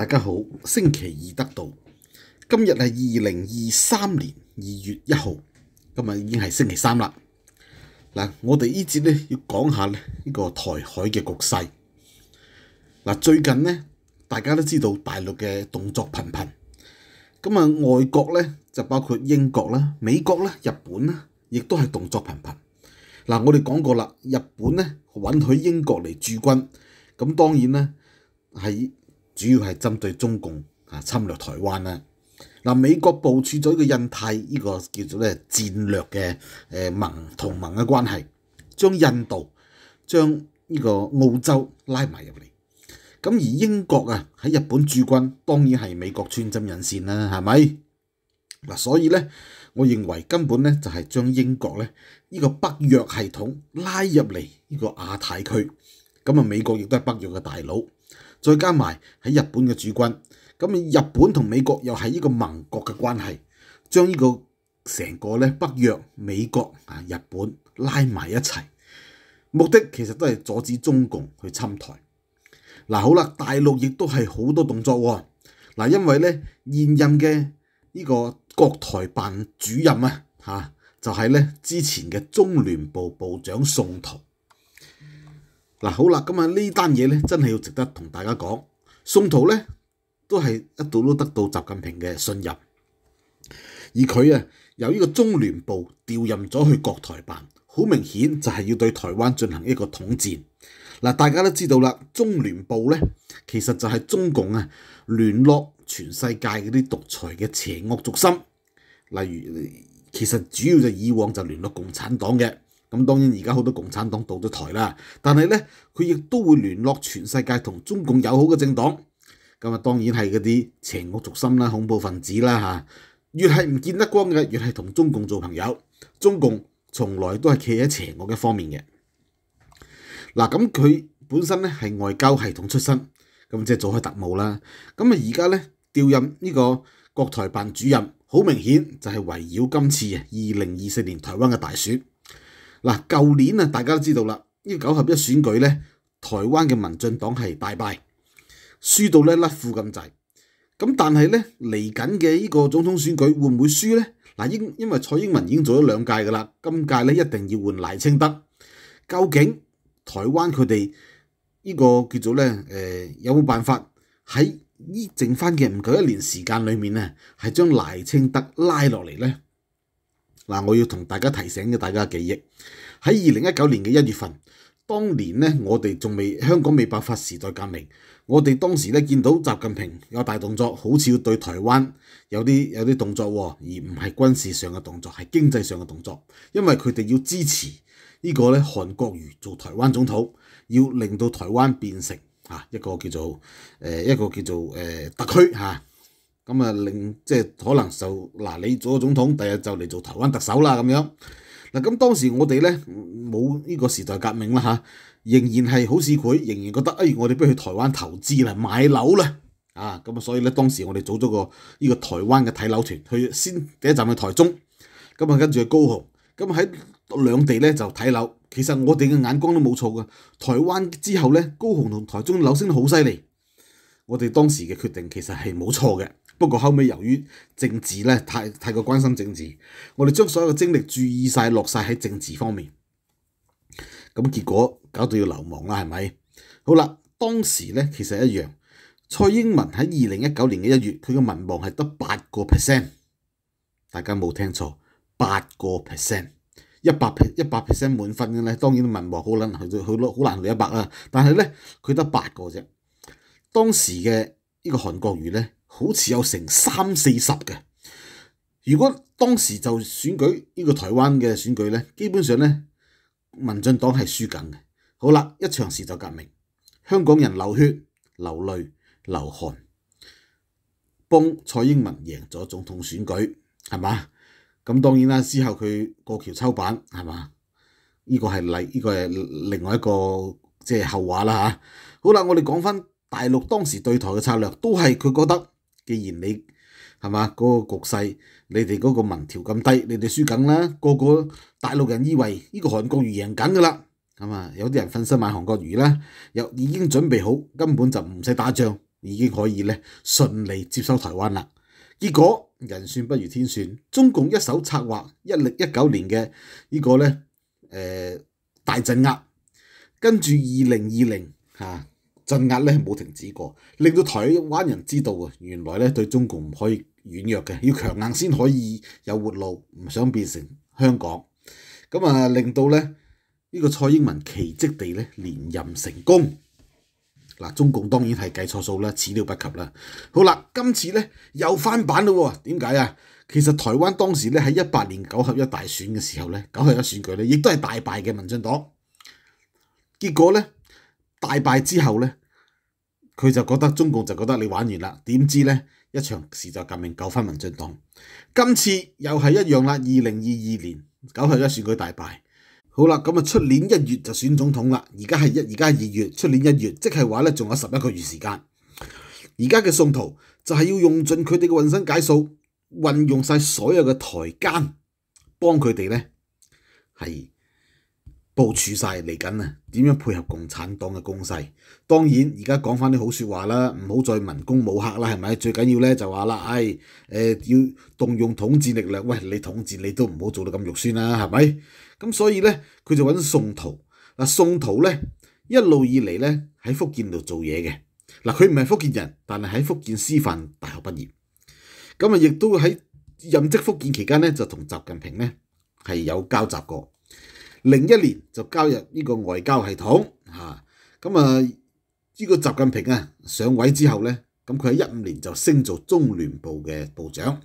大家好，星期二得到，今日系二零二三年二月一號，今日已經係星期三啦。嗱，我哋呢節咧要講下呢個台海嘅局勢。嗱，最近咧大家都知道大陸嘅動作頻頻，咁啊，外國咧就包括英國啦、美國啦、日本啦，亦都係動作頻頻。嗱，我哋講過啦，日本咧允許英國嚟駐軍，咁當然咧係。主要係針對中共啊侵略台灣啦，嗱美國部署咗一個印太呢個叫做咧戰略嘅誒盟同盟嘅關係，將印度將呢個澳洲拉埋入嚟，咁而英國啊喺日本駐軍當然係美國穿針引線啦，係咪？嗱所以咧，我認為根本咧就係將英國咧呢個北約系統拉入嚟呢個亞太區，咁啊美國亦都係北約嘅大佬。再加埋喺日本嘅主軍，咁日本同美國又係呢個盟國嘅關係，將呢個成個咧北約、美國啊日本拉埋一齊，目的其實都係阻止中共去侵台。嗱好啦，大陸亦都係好多動作喎。嗱，因為咧現任嘅呢個國台辦主任啊嚇，就係咧之前嘅中聯部部長宋彤。嗱好啦，咁啊呢單嘢咧，真係要值得同大家講。宋圖咧都係一度都得到習近平嘅信任，而佢啊由呢個中聯部調任咗去國台辦，好明顯就係要對台灣進行一個統戰。嗱，大家都知道啦，中聯部咧其實就係中共啊聯絡全世界嗰啲獨裁嘅邪惡族心，例如其實主要就以往就聯絡共產黨嘅。咁當然而家好多共產黨倒咗台啦，但係咧佢亦都會聯絡全世界同中共友好嘅政黨。咁啊，當然係嗰啲邪惡族心啦、恐怖分子啦嚇，越係唔見得光嘅，越係同中共做朋友。中共從來都係企喺邪惡嘅方面嘅。嗱，咁佢本身咧係外交系統出身，咁即係做開特務啦。咁啊，而家咧調任呢個國台辦主任，好明顯就係圍繞今次二零二四年台灣嘅大選。嗱，舊年啊，大家都知道啦，呢個九合一選舉咧，台灣嘅民進黨係大敗，輸到咧甩褲咁滯。咁但係咧，嚟緊嘅呢個總統選舉會唔會輸咧？嗱，因因為蔡英文已經做咗兩屆噶啦，今屆咧一定要換賴清德。究竟台灣佢哋呢個叫做咧，誒有冇辦法喺呢剩翻嘅唔夠一年時間裏面咧，係將賴清德拉落嚟咧？嗱，我要同大家提醒嘅大家記憶，喺二零一九年嘅一月份，當年咧我哋仲未香港未爆發時代革命，我哋當時咧見到習近平有大動作，好似要對台灣有啲有啲動作，而唔係軍事上嘅動作，係經濟上嘅動作，因為佢哋要支持呢個咧韓國瑜做台灣總統，要令到台灣變成啊一個叫做誒一個叫做誒特區嚇。咁啊，令即係可能就嗱，你做咗總統，第日就嚟做台灣特首啦咁樣。嗱，咁當時我哋咧冇呢個時代革命啦嚇，仍然係好似佢，仍然覺得誒，我哋不如去台灣投資啦、買樓啦啊！咁啊，所以咧當時我哋組咗個呢個台灣嘅睇樓團，去先第一站去台中，咁啊跟住去高雄，咁喺兩地咧就睇樓。其實我哋嘅眼光都冇錯嘅。台灣之後咧，高雄同台中樓升得好犀利，我哋當時嘅決定其實係冇錯嘅。不過後尾由於政治咧，太太過關心政治，我哋將所有嘅精力注意曬落曬喺政治方面，咁結果搞到要流亡啦，係咪？好啦，當時咧其實一樣，蔡英文喺二零一九年嘅一月，佢嘅文望係得八個 percent，大家冇聽錯，八個 percent，一百百 percent 滿分嘅咧，當然文望好撚到好難去到一百啦。但係咧佢得八個啫。當時嘅呢個韓國語咧。好似有成三四十嘅，如果當時就選舉呢個台灣嘅選舉咧，基本上咧民進黨係輸緊嘅。好啦，一場時就革命，香港人流血、流淚、流汗，幫蔡英文贏咗總統選舉，係嘛？咁當然啦，之後佢過橋抽板，係嘛？呢個係例，呢個係另外一個即係後話啦好啦，我哋講翻大陸當時對台嘅策略，都係佢覺得。既然你係嘛嗰個局勢，你哋嗰個民調咁低，你哋輸緊啦。個個大陸人以為呢個韓國瑜贏緊噶啦，咁啊有啲人分身買韓國瑜啦，又已經準備好，根本就唔使打仗，已經可以咧順利接收台灣啦。結果人算不如天算，中共一手策劃一零一九年嘅呢個咧誒大鎮壓，跟住二零二零鎮壓咧冇停止過，令到台灣人知道啊，原來咧對中共唔可以軟弱嘅，要強硬先可以有活路，唔想變成香港。咁啊，令到咧呢個蔡英文奇蹟地咧連任成功。嗱，中共當然係計錯數啦，始料不及啦。好啦，今次咧又翻版咯，喎？點解啊？其實台灣當時咧喺一八年九合一大選嘅時候咧，九合一選舉咧亦都係大敗嘅民進黨。結果咧大敗之後咧。佢就覺得中共就覺得你玩完啦，點知呢？一場時代革命九分民進黨，今次又係一樣啦。二零二二年九月一選舉大敗，好啦，咁啊出年一月就選總統啦。而家係一而家系二月，出年一月即係話咧仲有十一個月時間。而家嘅信徒就係要用盡佢哋嘅運身解數，運用晒所有嘅台階幫佢哋咧係。部署晒嚟紧啊！点样配合共产党嘅攻势？当然而家讲翻啲好说话啦，唔好再民工武客啦，系咪？最紧要咧就话啦，唉，诶，要动用统治力量，喂，你统治你都唔好做到咁肉酸啦，系咪？咁所以咧，佢就揾宋圖。嗱，宋圖咧一路以嚟咧喺福建度做嘢嘅，嗱，佢唔系福建人，但系喺福建师范大学毕业，咁啊，亦都喺任职福建期间咧就同习近平咧系有交集过。零一年就加入呢個外交系統嚇，咁啊呢個習近平啊上位之後咧，咁佢喺一五年就升做中聯部嘅部長。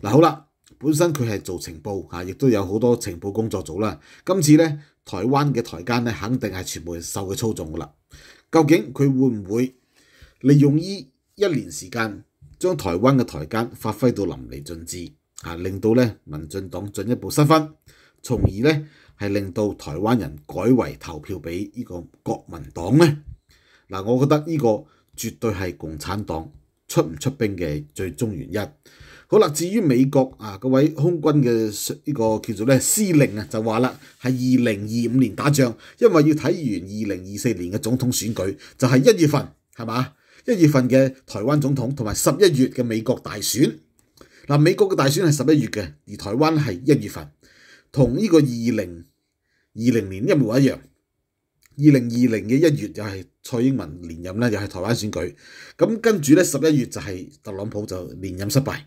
嗱好啦，本身佢係做情報嚇，亦都有好多情報工作做啦。今次咧台灣嘅台奸咧，肯定係全部受佢操縱噶啦。究竟佢會唔會利用呢一年時間將台灣嘅台奸發揮到淋漓盡致啊！令到咧民進黨進一步失分，從而咧？係令到台灣人改為投票俾呢個國民黨咧？嗱，我覺得呢個絕對係共產黨出唔出兵嘅最終原因。好啦，至於美國啊，嗰位空軍嘅呢個叫做咧司令啊，就話啦，係二零二五年打仗，因為要睇完二零二四年嘅總統選舉，就係一月份，係嘛？一月份嘅台灣總統同埋十一月嘅美國大選。嗱，美國嘅大選係十一月嘅，而台灣係一月份，同呢個二零。二零年一模一樣，二零二零嘅一月又係蔡英文連任咧，又係台灣選舉。咁跟住咧十一月就係特朗普就連任失敗。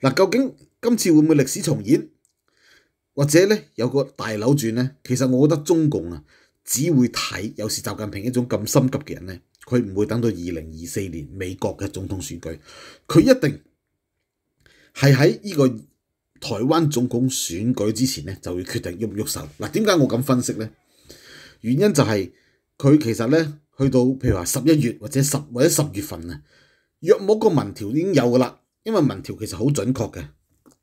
嗱，究竟今次會唔會歷史重演，或者咧有個大扭轉咧？其實我覺得中共啊，只會睇有時習近平一種咁心急嘅人咧，佢唔會等到二零二四年美國嘅總統選舉，佢一定係喺呢個。台灣總統選舉之前咧，就會決定喐唔喐手嗱。點解我咁分析呢？原因就係佢其實咧去到譬如話十一月或者十或者十月份啊，約冇個民調已經有噶啦。因為民調其實好準確嘅，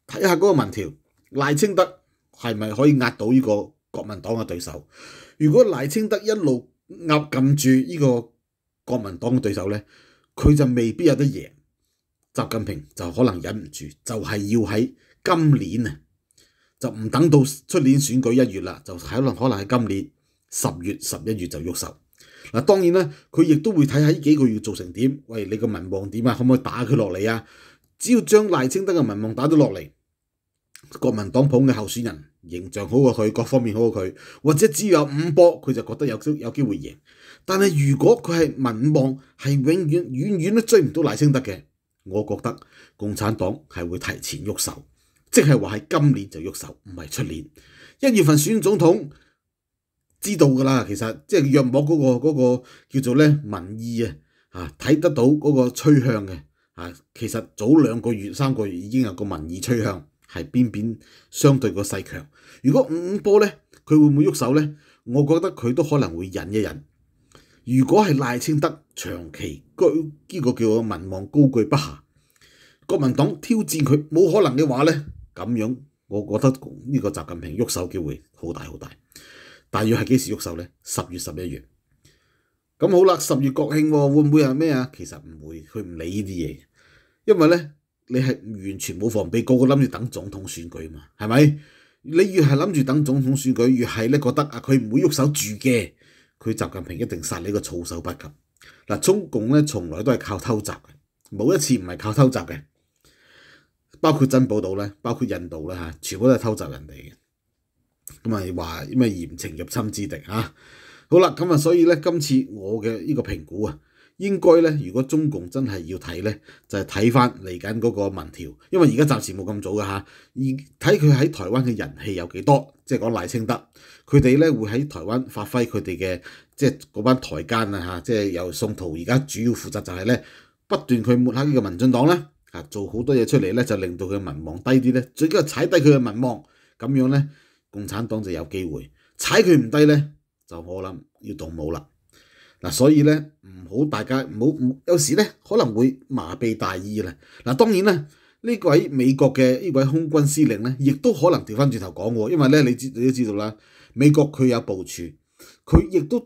睇下嗰個民調賴清德係咪可以壓到呢個國民黨嘅對手？如果賴清德一路壓撳住呢個國民黨嘅對手咧，佢就未必有得贏。習近平就可能忍唔住，就係要喺。今年啊，就唔等到出年選舉一月啦，就可能可能喺今年十月十一月就喐手。嗱，當然啦，佢亦都會睇下呢幾，個月做成點。喂，你個民望點啊？可唔可以打佢落嚟啊？只要將賴清德嘅民望打到落嚟，國民黨捧嘅候選人形象好過佢，各方面好過佢，或者只要有五波，佢就覺得有機有機會贏。但係如果佢係民望係永遠遠遠都追唔到賴清德嘅，我覺得共產黨係會提前喐手。即係話喺今年就喐手，唔係出年。一月份選總統，知道噶啦。其實即係若摸嗰個嗰個叫做咧民意啊，啊睇得到嗰個趨向嘅。啊，其實早兩個月、三個月已經有個民意趨向係邊邊相對個勢強。如果五五波咧，佢會唔會喐手咧？我覺得佢都可能會忍一忍。如果係賴清德長期居呢個叫做民望高舉不下，國民黨挑戰佢冇可能嘅話咧。咁樣，我覺得呢個習近平喐手機會好大好大。但要係幾時喐手呢？十月十一月。咁好啦，十月國慶會唔會係咩啊？其實唔會，佢唔理呢啲嘢。因為呢，你係完全冇防備，個個諗住等總統選舉嘛，係咪？你越係諗住等總統選舉，越係咧覺得啊，佢唔會喐手住嘅。佢習近平一定殺你個措手不及。嗱，中共呢，從來都係靠偷襲嘅，冇一次唔係靠偷襲嘅。包括真寶島咧，包括印度咧嚇，全部都係偷襲人哋嘅。咁啊話咩嚴懲入侵之敵啊？好啦，咁啊所以咧，今次我嘅呢個評估啊，應該咧，如果中共真係要睇咧，就係睇翻嚟緊嗰個民調，因為而家暫時冇咁早嘅嚇。而睇佢喺台灣嘅人氣有幾多，即係講賴清德，佢哋咧會喺台灣發揮佢哋嘅，即係嗰班台奸啊嚇，即係由宋圖而家主要負責就係咧不斷佢抹黑呢個民進黨咧，啊，做好多嘢出嚟咧，就令到佢民望低啲咧，最緊要踩低佢嘅民望，咁樣咧，共產黨就有機會踩佢唔低咧，就我能要動武啦。嗱，所以咧唔好大家唔好有時咧可能會麻痹大意啦。嗱，當然啦，呢位美國嘅呢位空軍司令咧，亦都可能调翻轉頭講因為咧你知你都知道啦，美國佢有部署，佢亦都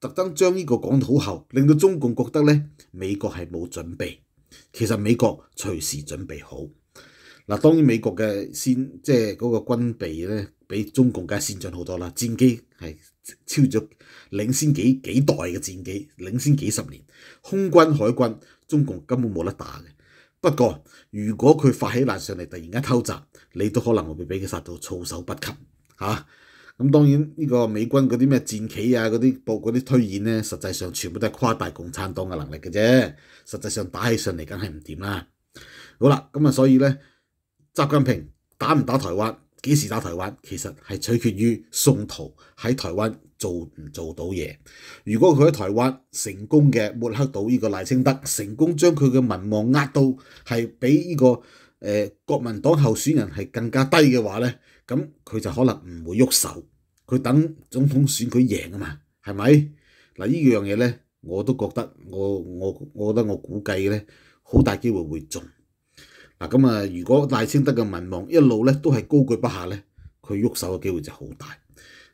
特登將呢個講好后，令到中共覺得咧美國係冇準備。其实美国随时准备好，嗱，当然美国嘅先即系嗰个军备咧，比中共梗系先进好多啦。战机系超咗领先几几代嘅战机，领先几十年，空军海军，中共根本冇得打嘅。不过如果佢发起难上嚟，突然间偷袭，你都可能会俾佢杀到措手不及，吓。咁當然呢個美軍嗰啲咩戰棋啊，嗰啲報嗰啲推演呢，實際上全部都係夸大共產黨嘅能力嘅啫。實際上打起上嚟梗係唔掂啦。好啦，咁啊，所以呢，習近平打唔打台灣，幾時打台灣，其實係取決於宋朝喺台灣做唔做到嘢。如果佢喺台灣成功嘅抹黑到呢個賴清德，成功將佢嘅民望壓到係比呢個誒國民黨候選人係更加低嘅話呢。咁佢就可能唔會喐手，佢等總統選舉贏啊嘛，係咪？嗱呢樣嘢咧，我都覺得我我我覺得我估計咧，好大機會會中。嗱咁啊，如果大清德嘅民望一路咧都係高舉不下咧，佢喐手嘅機會就好大。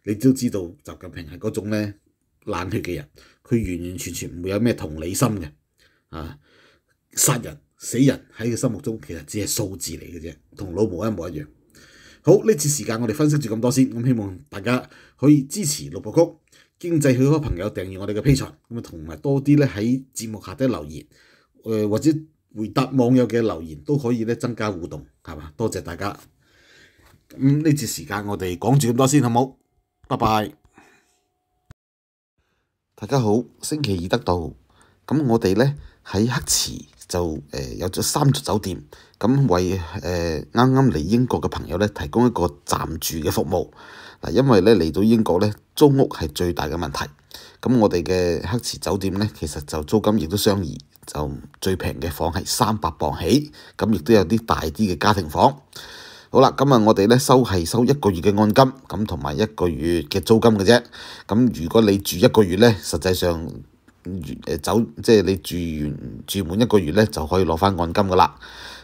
你都知道習近平係嗰種咧冷血嘅人，佢完完全全唔會有咩同理心嘅。啊，殺人死人喺佢心目中其實只係數字嚟嘅啫，同老毛一模一樣。好呢次時間我哋分析住咁多先，咁希望大家可以支持六部曲經濟許可朋友訂閱我哋嘅 P 場，咁啊同埋多啲咧喺節目下低留言，誒或者回答網友嘅留言都可以咧增加互動，係嘛？多謝大家。咁呢次時間我哋講住咁多先，好冇？拜拜。大家好，星期二得到，咁我哋咧喺黑池就誒有咗三座酒店。咁為誒啱啱嚟英國嘅朋友咧，提供一個暫住嘅服務嗱，因為咧嚟到英國咧租屋係最大嘅問題。咁我哋嘅黑池酒店咧，其實就租金亦都相宜，就最平嘅房係三百磅起，咁亦都有啲大啲嘅家庭房。好啦，咁我哋咧收係收一個月嘅按金，咁同埋一個月嘅租金嘅啫。咁如果你住一個月咧，實際上走即係你住完住滿一個月咧，就可以攞翻按金噶啦。